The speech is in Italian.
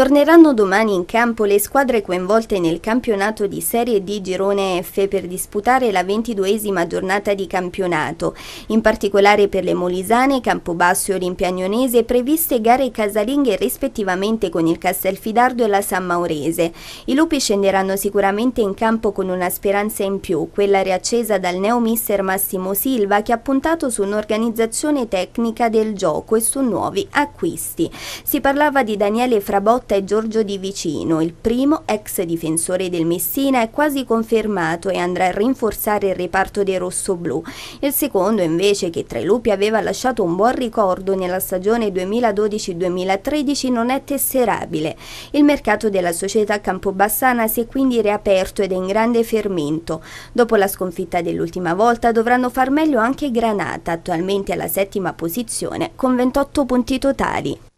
Torneranno domani in campo le squadre coinvolte nel campionato di Serie D Girone F per disputare la ventiduesima giornata di campionato. In particolare per le Molisane, Campobasso e Olimpiagnonese previste gare casalinghe rispettivamente con il Castelfidardo e la San Maurese. I lupi scenderanno sicuramente in campo con una speranza in più, quella riaccesa dal neo mister Massimo Silva che ha puntato su un'organizzazione tecnica del gioco e su nuovi acquisti. Si parlava di Daniele Frabotti lotta è Giorgio Di Vicino, il primo ex difensore del Messina è quasi confermato e andrà a rinforzare il reparto dei rossoblù. Il secondo invece, che tra i lupi aveva lasciato un buon ricordo nella stagione 2012-2013, non è tesserabile. Il mercato della società campobassana si è quindi riaperto ed è in grande fermento. Dopo la sconfitta dell'ultima volta dovranno far meglio anche Granata, attualmente alla settima posizione con 28 punti totali.